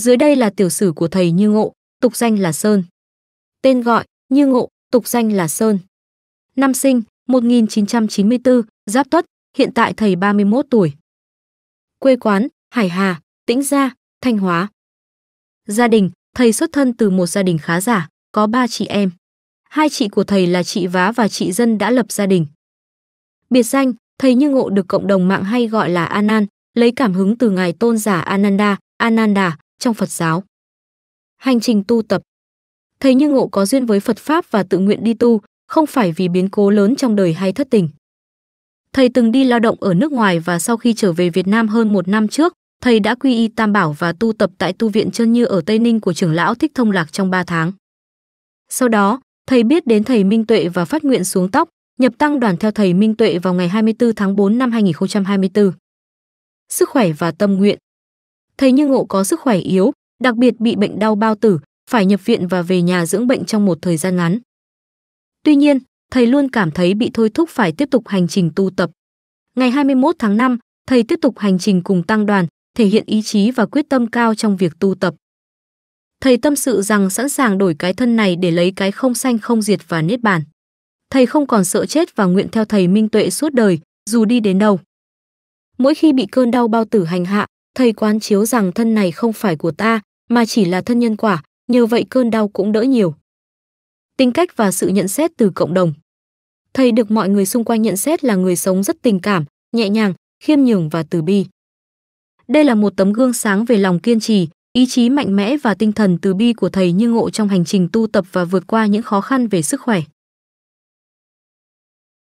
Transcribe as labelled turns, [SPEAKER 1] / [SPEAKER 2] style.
[SPEAKER 1] Dưới đây là tiểu sử của thầy Như Ngộ, tục danh là Sơn. Tên gọi: Như Ngộ, tục danh là Sơn. Năm sinh: 1994, Giáp Tuất, hiện tại thầy 31 tuổi. Quê quán: Hải Hà, Tĩnh Gia, Thanh Hóa. Gia đình: Thầy xuất thân từ một gia đình khá giả, có ba chị em. Hai chị của thầy là chị Vá và chị Dân đã lập gia đình. Biệt danh, thầy Như Ngộ được cộng đồng mạng hay gọi là Anan, lấy cảm hứng từ ngài tôn giả Ananda, Ananda, trong Phật giáo. Hành trình tu tập thầy Như Ngộ có duyên với Phật Pháp và tự nguyện đi tu, không phải vì biến cố lớn trong đời hay thất tình. Thầy từng đi lao động ở nước ngoài và sau khi trở về Việt Nam hơn một năm trước, thầy đã quy y tam bảo và tu tập tại tu viện chân như ở Tây Ninh của trưởng lão Thích Thông Lạc trong 3 tháng. Sau đó, thầy biết đến thầy Minh Tuệ và phát nguyện xuống tóc, nhập tăng đoàn theo thầy Minh Tuệ vào ngày 24 tháng 4 năm 2024. Sức khỏe và tâm nguyện Thầy Như Ngộ có sức khỏe yếu, đặc biệt bị bệnh đau bao tử, phải nhập viện và về nhà dưỡng bệnh trong một thời gian ngắn. Tuy nhiên, thầy luôn cảm thấy bị thôi thúc phải tiếp tục hành trình tu tập. Ngày 21 tháng 5, thầy tiếp tục hành trình cùng tăng đoàn, thể hiện ý chí và quyết tâm cao trong việc tu tập. Thầy tâm sự rằng sẵn sàng đổi cái thân này để lấy cái không sanh không diệt và niết bàn. Thầy không còn sợ chết và nguyện theo thầy minh tuệ suốt đời, dù đi đến đâu. Mỗi khi bị cơn đau bao tử hành hạ, Thầy quán chiếu rằng thân này không phải của ta, mà chỉ là thân nhân quả, nhờ vậy cơn đau cũng đỡ nhiều. Tính cách và sự nhận xét từ cộng đồng Thầy được mọi người xung quanh nhận xét là người sống rất tình cảm, nhẹ nhàng, khiêm nhường và từ bi. Đây là một tấm gương sáng về lòng kiên trì, ý chí mạnh mẽ và tinh thần từ bi của thầy như ngộ trong hành trình tu tập và vượt qua những khó khăn về sức khỏe.